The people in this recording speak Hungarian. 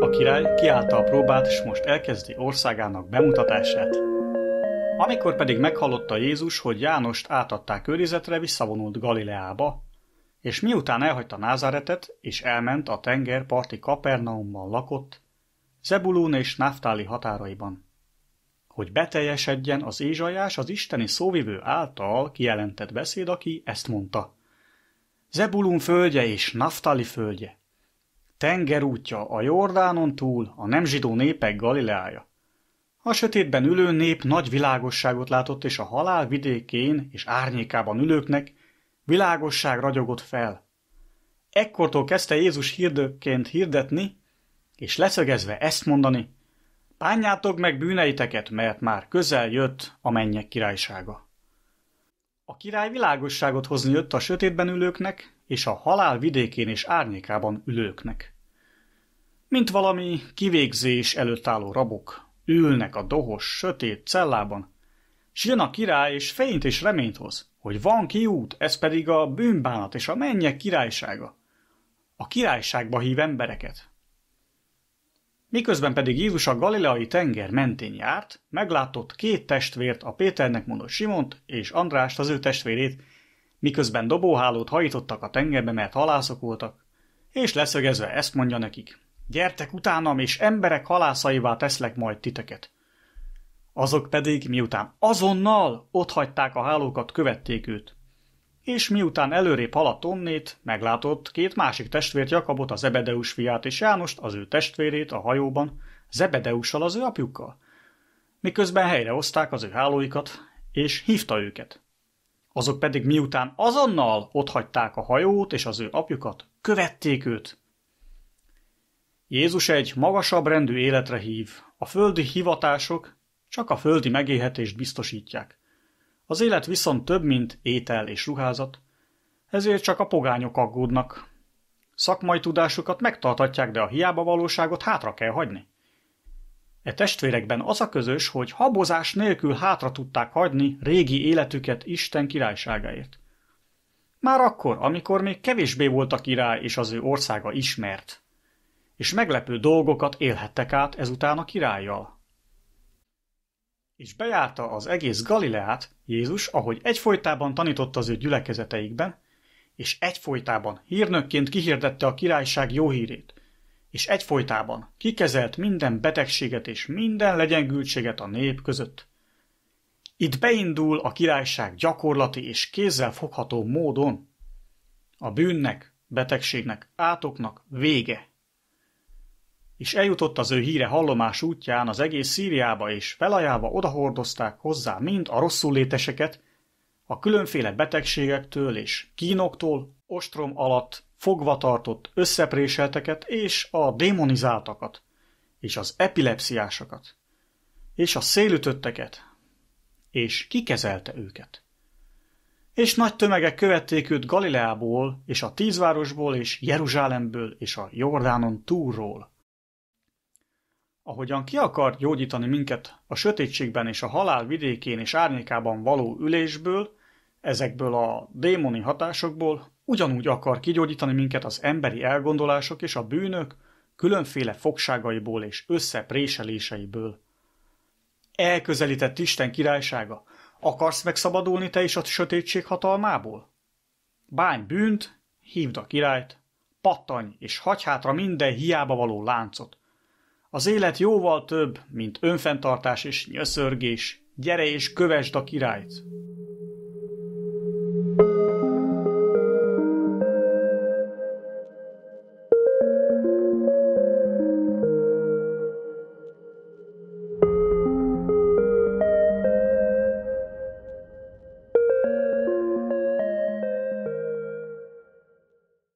A király kiállta a próbát, és most elkezdi országának bemutatását. Amikor pedig meghallotta Jézus, hogy Jánost átadták őrizetre, visszavonult Galileába, és miután elhagyta Názáretet, és elment a tengerparti Kapernaumban lakott, Zebulún és Naftáli határaiban hogy beteljesedjen az Ézsajás az isteni szóvivő által kijelentett beszéd, aki ezt mondta. Zebulun földje és Naftali földje. Tengerútja a Jordánon túl a nem zsidó népek Galileája. A sötétben ülő nép nagy világosságot látott, és a halál vidékén és árnyékában ülőknek világosság ragyogott fel. Ekkortól kezdte Jézus hirdőként hirdetni, és leszögezve ezt mondani – Bánjátok meg bűneiteket, mert már közel jött a mennyek királysága. A király világosságot hozni jött a sötétben ülőknek és a halál vidékén és árnyékában ülőknek. Mint valami kivégzés előtt álló rabok, ülnek a dohos, sötét cellában, s jön a király és fényt és reményt hoz, hogy van kiút, ez pedig a bűnbánat és a mennyek királysága. A királyságba hív embereket, Miközben pedig Jézus a galileai tenger mentén járt, meglátott két testvért, a Péternek mondott Simont és Andrást, az ő testvérét, miközben dobóhálót hajítottak a tengerbe, mert halászok voltak, és leszögezve ezt mondja nekik, gyertek utánam, és emberek halászaivá teszlek majd titeket. Azok pedig, miután azonnal ott hagyták a hálókat, követték őt és miután előrébb haladt onnét, meglátott két másik testvért Jakabot, az Ebedeus fiát és Jánost, az ő testvérét a hajóban, Zebedeussal az ő apjukkal. Miközben helyrehozták az ő hálóikat, és hívta őket. Azok pedig miután azonnal otthagyták a hajót és az ő apjukat, követték őt. Jézus egy magasabb rendű életre hív, a földi hivatások csak a földi megélhetést biztosítják. Az élet viszont több, mint étel és ruházat, ezért csak a pogányok aggódnak. Szakmai tudásukat megtartatják, de a hiába valóságot hátra kell hagyni. E testvérekben az a közös, hogy habozás nélkül hátra tudták hagyni régi életüket Isten királyságáért. Már akkor, amikor még kevésbé volt a király és az ő országa ismert. És meglepő dolgokat élhettek át ezután a királlyal és bejárta az egész Galileát Jézus, ahogy egyfolytában tanította az ő gyülekezeteikben, és egyfolytában hírnökként kihirdette a királyság jó hírét, és egyfolytában kikezelt minden betegséget és minden legyengültséget a nép között. Itt beindul a királyság gyakorlati és kézzel fogható módon. A bűnnek, betegségnek, átoknak vége és eljutott az ő híre hallomás útján az egész Szíriába, és felajába odahordozták hozzá mind a léteseket, a különféle betegségektől és kínoktól, ostrom alatt fogva tartott összepréselteket és a démonizáltakat, és az epilepsziásokat, és a szélütötteket, és kikezelte őket. És nagy tömegek követték őt Galileából, és a tízvárosból, és Jeruzsálemből, és a Jordánon túlról. Ahogyan ki akar gyógyítani minket a sötétségben és a halál vidékén és árnyékában való ülésből, ezekből a démoni hatásokból, ugyanúgy akar kigyógyítani minket az emberi elgondolások és a bűnök különféle fogságaiból és összepréseléseiből. Elközelített Isten királysága, akarsz megszabadulni te is a sötétség hatalmából? Bány bűnt, hívd a királyt, pattanj és hagyj hátra minden hiába való láncot, az élet jóval több, mint önfenntartás és nyöszörgés. Gyere és kövesd a királyt!